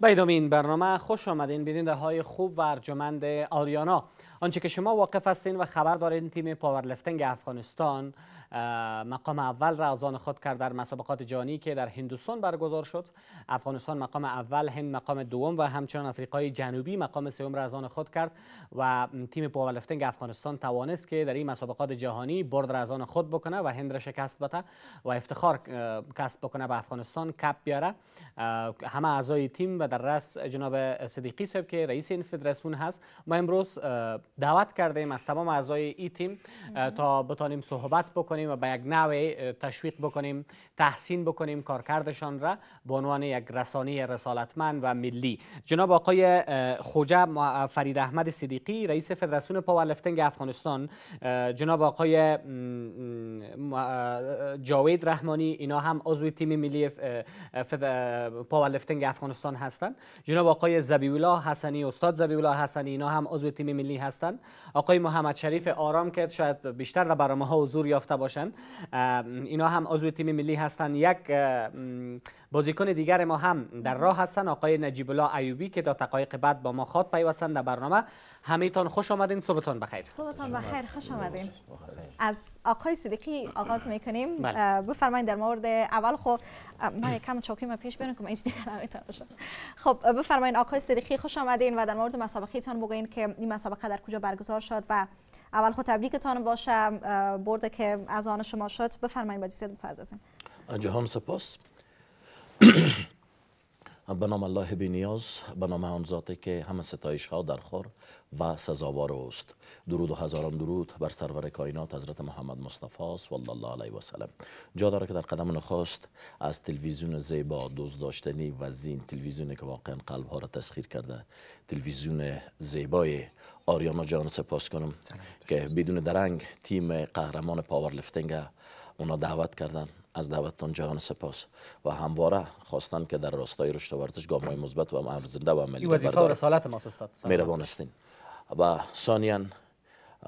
به این برنامه خوش آمدین بیننده های خوب و ارجمند آریانا آنچه که شما واقف هستین و خبر دارین تیم پاورلفتنگ افغانستان مقام اول را از خود کرد در مسابقات جهانی که در هندوستان برگزار شد افغانستان مقام اول هند مقام دوم و همچنان افریقای جنوبی مقام سوم را از خود کرد و تیم پاورلیفتینگ افغانستان توانست که در این مسابقات جهانی برد را از خود بکنه و هند را شکست بده و افتخار کسب بکنه به افغانستان کپ بیاره همه اعضای تیم و در رأس جناب صدیقی صاحب که رئیس این فدراسیون هست ما امروز دعوت کردیم از تمام اعضای این تیم تا بتانیم صحبت بکنیم بکنیم و به یک نوع تشویق بکنیم تحسین بکنیم کارکردشان را به عنوان یک رسانه رسالتمند و ملی جناب آقای خوجه فرید احمد صدیقی رئیس فدراسیون پاورلیفتینگ افغانستان جناب آقای جاوید رحمانی اینا هم عضو تیم ملی پاورلیفتینگ افغانستان هستند جناب آقای زبیولا حسنی استاد زبیولا حسنی اینا هم عضو تیم ملی هستند آقای محمد شریف آرام که شاید بیشتر در برنامه ها حضور یافته باشن اینا هم عضو تیم ملی هستن یک بازیکن دیگر ما هم در راه هستن آقای نجیب الله ایوبی که تا دقایق بعد با ما خاط پیوستن در برنامه همهتان خوش آمدین صبحتون بخیر صبحتان بخیر خوش آمدین از آقای صدیقی آغاز میکنیم بله. بفرمایید در مورد اول خب من کم چاکی ما پیش بریم که من خب بفرمایید آقای صدیقی خوش آمدین و در مورد مسابقه تان که این مسابقه در کجا برگزار شد و اول خود تبریکتان باشه برده که از آن شما شد بفرمایید به دوستیت بپردازیم جهان سپاس به نام الله بی نیاز به نام آن ذاتی که همه ستایش ها در خور و سزاوار اوست درود و هزاران درود بر سرور کائنات حضرت محمد مصطفی صلی الله علیه و سلم جا داره که در قدم نخست از تلویزیون زیبا دوز داشتنی و زین تلویزیونی که واقعا قلب ها را تسخیر کرده تلویزیون زیبای آریانا جان سپاس کنم که بدون درنگ تیم قهرمان پاورلیفتینگ اونا دعوت کردن از دعوتتان جهان سپاس و همواره خواستن که در راستای رشد و ورزش های مثبت و ارزنده و عملی وظیفه و رسالت ما استاد میروان و سانیان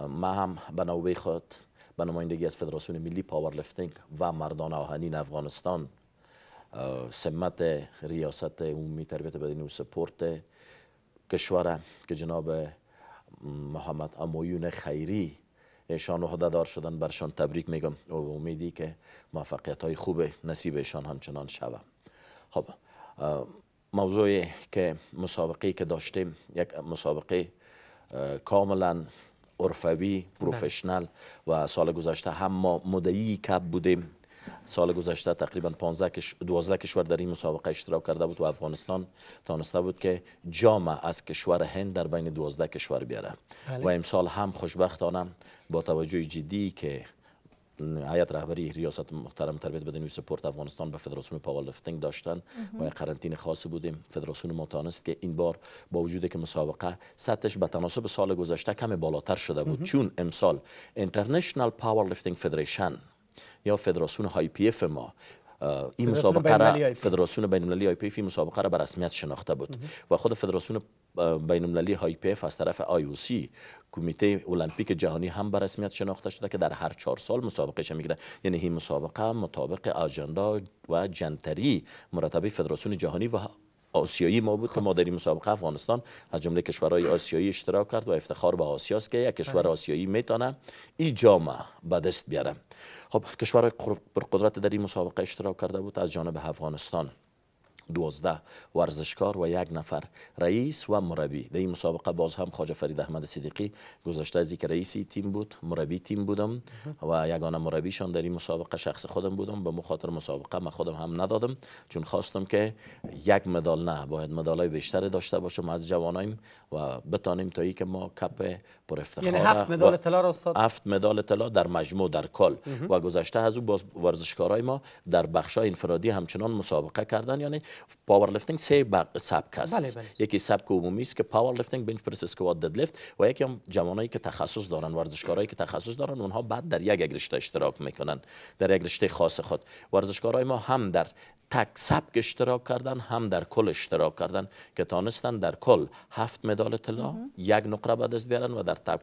ما هم به نوبه خود به نمایندگی از فدراسیون ملی پاورلیفتینگ و مردان آهنین افغانستان سمت ریاست عمومی تربیت بدنی و سپورت کشوره که جناب محمد امویون خیری ایشان عهدهدار شدن برشان تبریک میگم و امیدی که موفقیت های خوب نصیب ایشان همچنان شوم خب موضوعی که مسابقه که داشتیم یک مسابقه کاملا عرفوی پروفشنل و سال گذشته هم ما مدعی کپ بودیم سال گذشته تقریبا 15 کش 12 کشور در این مسابقه اشتراک کرده بود و افغانستان تانسته بود که جام از کشور هند در بین 12 کشور بیاره بله. و امسال هم خوشبختانه با توجه جدی که هیئت رهبری ریاست محترم تربیت بدنی و سپورت افغانستان به فدراسیون پاورلیفتینگ داشتن و قرنطینه خاصی بودیم فدراسیون ما تانست که این بار با وجود که مسابقه سطحش به تناسب سال گذشته کمی بالاتر شده بود چون امسال اینترنشنال پاورلیفتینگ فدریشن یا فدراسیون های پی اف ما این مسابقه را فدراسیون بین المللی های پی اف مسابقه را به رسمیت شناخته بود و خود فدراسیون بین المللی های پی اف از طرف آی او سی کمیته المپیک جهانی هم به رسمیت شناخته شده که در هر چهار سال مسابقه میگیره یعنی این مسابقه مطابق آجندا و جنتری مرتبه فدراسیون جهانی و آسیایی ما بود که خب. ما در مسابقه افغانستان از جمله کشورهای آسیایی اشتراک کرد و افتخار به آسیا است که یک کشور بله. آسیایی میتونه این جام به دست بیاره خب کشور قدرت در این مسابقه اشتراک کرده بود از جانب افغانستان دوازده ورزشکار و یک نفر رئیس و مربی در این مسابقه باز هم خواجه فرید احمد صدیقی گذشته از که رئیسی تیم بود مربی تیم بودم و یگانه مربیشان در این مسابقه شخص خودم بودم به مخاطر مسابقه من خودم هم ندادم چون خواستم که یک مدال نه باید های بیشتر داشته باشم از جوانایم و بتانیم تا ای که ما کپ پر افتخار یعنی هفت مدال طلا را استاد هفت مدال طلا در مجموع در کل و گذشته از او باز ورزشکارای ما در بخش انفرادی همچنان مسابقه کردن یعنی پاور لیفتینگ سه سبک است یکی سبک عمومی است که پاور لیفتینگ بنچ پرس اسکوات دد لیفت و یکی هم جوانایی که تخصص دارن ورزشکارایی که تخصص دارن اونها بعد در یک رشته اشتراک میکنن در یک رشته خاص خود ورزشکارای ما هم در تک سبک اشتراک کردن هم در کل اشتراک کردن که تانستن در کل هفت مدال طلا یک نقره به دست بیارن و در تک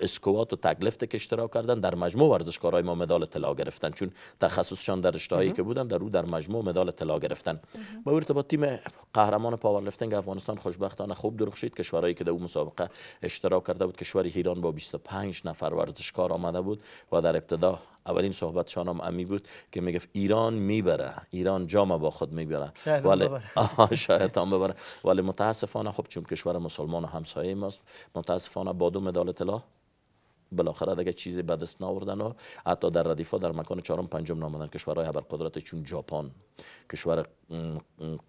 اسکوات و لفت که اشتراک کردن در مجموع ورزشکارای ما مدال طلا گرفتن چون تخصصشان در هایی که بودن در او در مجموع مدال طلا گرفتن با ارتباط تیم قهرمان پاورلیفتینگ افغانستان خوشبختانه خوب درخشید کشورهایی که در او مسابقه اشتراک کرده بود کشور ایران با 25 نفر ورزشکار آمده بود و در ابتدا اولین صحبت شانم امی بود که میگفت ایران میبره ایران جام با خود میبره شاید ولی شاید هم ببره ولی متاسفانه خب چون کشور مسلمان و همسایه ماست متاسفانه با دو مدال طلا بالاخره دیگه چیزی به دست ناوردن و حتی در ردیفا در مکان چهارم پنجم نامدن کشورهای ابرقدرت چون ژاپن کشور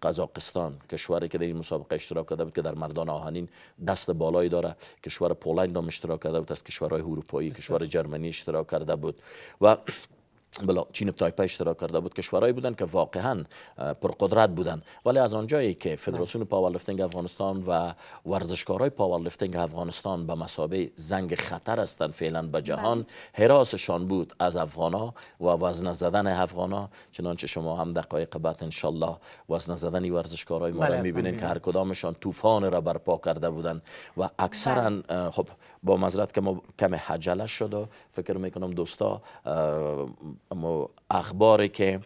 قزاقستان کشوری که در این مسابقه اشتراک کرده بود که در مردان آهنین دست بالایی داره کشور پولند هم اشتراک کرده بود از کشورهای اروپایی کشور جرمنی اشتراک کرده بود و بلا چین تایپه اشتراک کرده بود کشورهایی بودن که واقعا پرقدرت بودن ولی از آنجایی که بله. فدراسیون پاورلیفتینگ افغانستان و ورزشکارای پاورلیفتینگ افغانستان به مسابقه زنگ خطر هستند فعلا به جهان بله. حراسشان بود از افغانا و وزن زدن افغانا چنانچه شما هم دقایق بعد انشالله وزن زدن ورزشکارای ما را بله، میبینید که هر کدامشان طوفان را برپا کرده بودند و اکثرا خب با مذرت که ما کم حجله شد و فکر میکنم دوستا اخباری که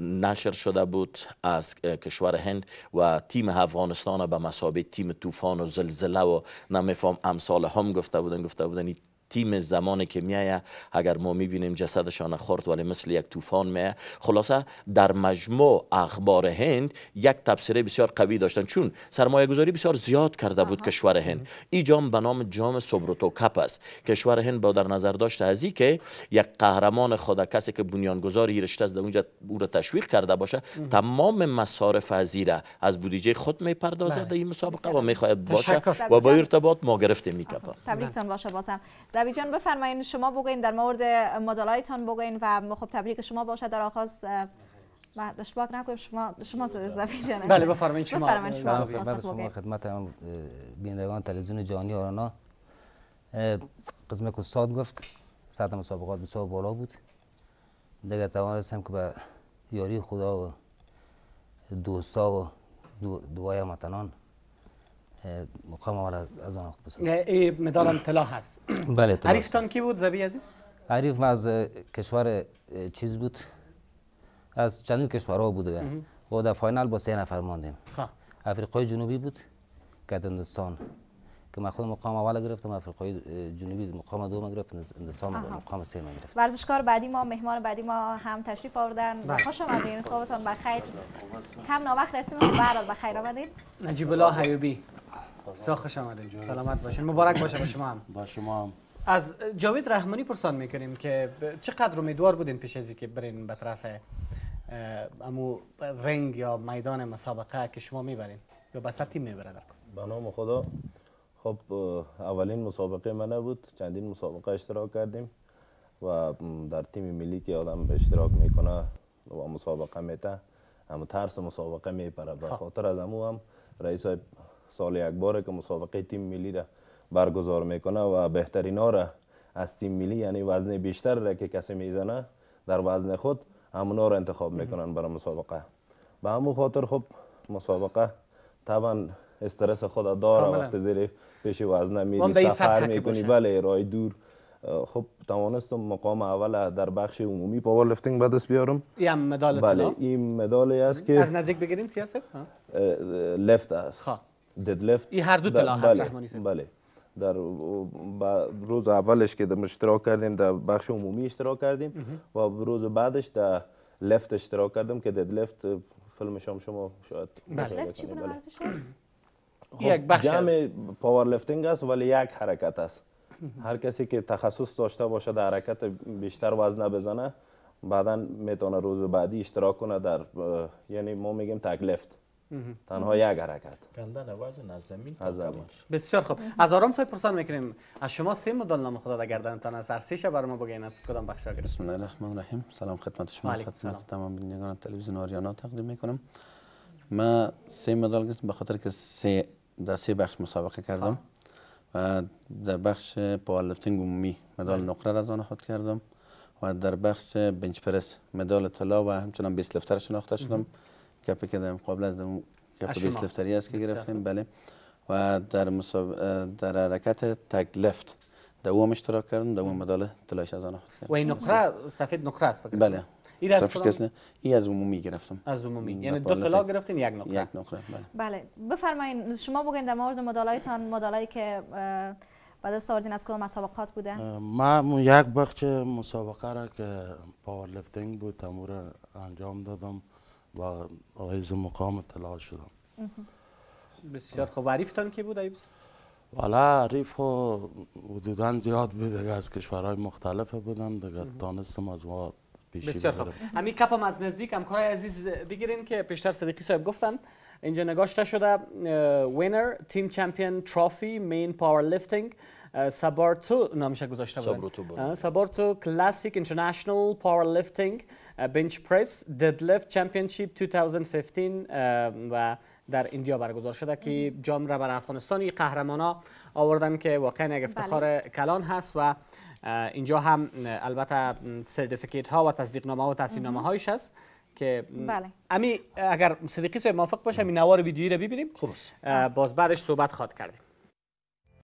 نشر شده بود از کشور هند و تیم افغانستان به مسابقه تیم طوفان و زلزله و نمیفهم امسال هم گفته بودن گفته بودن تیم زمانی که میایه اگر ما میبینیم جسدشان خورد ولی مثل یک طوفان میه. خلاصه در مجموع اخبار هند یک تبصره بسیار قوی داشتن چون سرمایه گذاری بسیار زیاد کرده بود کشور هند این جام به نام جام سبروتو کپ است کشور هند با در نظر داشته از که یک قهرمان خدا کسی که بنیانگذار این رشته اونجا او را تشویق کرده باشه تمام مصارف ازیره از بودجه خود میپردازد بله. این مسابقه و میخواهد باشه و با ارتباط ما گرفته میکپا تبریکتون باشه بازم زبی جان بفرمایید شما بگوین در مورد مدالایتان بگوین و خب تبریک شما باشه در آغاز اشتباه نکنیم شما شما زبی جان بله بفرمایید شما بفرمایید شما بله، خدمت بینندگان تلویزیون جهانی آرانا قسم که استاد گفت سطح مسابقات بسیار بالا بود دیگر توانستم که به یاری خدا و دوستا و دوای متنان مقام اول از آن نه ای مدال طلا هست بله طلا حریفتان کی بود زبی عزیز من از کشور چیز بود از کشور ها بوده و خب، در فاینال با سه نفر ماندیم خب. افریقای جنوبی بود که که من خود مقام اول گرفتم افریقای جنوبی مقام دوم گرفتم هندوستان مقام سه سوم گرفتم ورزشکار بعدی ما مهمان بعدی ما هم تشریف آوردن بله. خوش آمدین با بخیر هم وقت هستیم برات بخیر آمدید نجیب الله حیوبی بسیار خوش آمدین سلامت باشین مبارک باشه به شما هم با شما هم از جاوید رحمانی پرسان میکنیم که چقدر امیدوار بودین پیش از که برین به طرف امو رنگ یا میدان مسابقه که شما میبرین یا به تیم میبره در به نام خدا خب اولین مسابقه من بود چندین مسابقه اشتراک کردیم و در تیم ملی که آدم اشتراک میکنه و مسابقه میته اما ترس مسابقه میپره به خب. خاطر از امو هم رئیس سال یک باره که مسابقه تیم ملی را برگزار میکنه و بهترین ها آره را از تیم ملی یعنی وزن بیشتر را که کسی میزنه در وزن خود همونا را انتخاب میکنن برای مسابقه به همون خاطر خب مسابقه طبعا استرس خود داره وقت زیر پیش وزن میری سفر میکنی بله رای دور خب توانستم مقام اول در بخش عمومی پاور لیفتینگ به دست بیارم این مدال بله این مدالی است که از نزدیک بگیرین سیاست لفت است خب. ددلفت این هر دو طلاق هست بله، رحمانی بله در روز اولش که اشتراک کردیم در بخش عمومی اشتراک کردیم و روز بعدش در لفت اشتراک کردم که ددلفت فیلم شام شما شاید بله چی بله. یک بخش جمع پاور لفتینگ است ولی یک حرکت است هر کسی که تخصص داشته باشه در حرکت بیشتر وزنه بزنه بعدا میتونه روز بعدی اشتراک کنه در یعنی ما میگیم لفت تنها یک حرکت کندن وزن از زمین از زمین بسیار خوب از آرام صاحب پرسان میکنیم از شما سه مدل نام خدا در گردن تن از هر سه شب ما بگین از کدام بخش اگر بسم الله الرحمن الرحیم سلام خدمت شما خدمت تمام بینندگان تلویزیون آریانا تقدیم میکنم ما سه مدال گرفتم به خاطر که سه در سه بخش مسابقه کردم خب. و در بخش لیفتینگ عمومی مدال بله. نقره را از خود کردم و در بخش بنچ پرس مدال طلا و همچنان بیس لفتر شناخته شدم گپی که در قبل از گپ لفتری است که گرفتیم بله و در در حرکت تکلفت دوم اشتراک کردم دوم مدال طلایش از آن و این نقره بله. سفید نقره است فکر بله این از کسی ای از عمومی گرفتم از عمومی یعنی دو طلا گرفتین یک نقره یک نقره بله بله بفرمایید شما بگین در مورد مدالایتان مدالایی که بعد از آوردین از کدام مسابقات بوده من یک بخش مسابقه را که پاور لیفتینگ بود تمور انجام دادم و آقای مقام اطلاع شدم بسیار خب عریفتان کی بود ایبس؟ والا ریف و حدودا زیاد بود از کشورهای مختلف بودن دیگه دانستم از ما بسیار خوب همین کپ هم از نزدیک همکار عزیز بگیرین که پیشتر صدیقی صاحب گفتن اینجا نگاشته شده وینر تیم چمپیون ترافی مین پاور لیفتینگ سابارتو نامش گذاشته بودن سابارتو کلاسیک اینترنشنال پاور لیفتینگ بنچ پرس ددلفت چمپینشیپ 2015 و در ایندیا برگزار شده که جام را بر افغانستانی ها آوردن که واقعا یک بله. افتخار کلان هست و uh, اینجا هم uh, البته سرتیفیکیت um, ها و تصدیق نامه و تحصیل نامه هایش هست که um, بله. امی اگر صدیقی صاحب موافق باشه این نوار ویدیوی را ببینیم خب، uh, باز بعدش صحبت خواد کردیم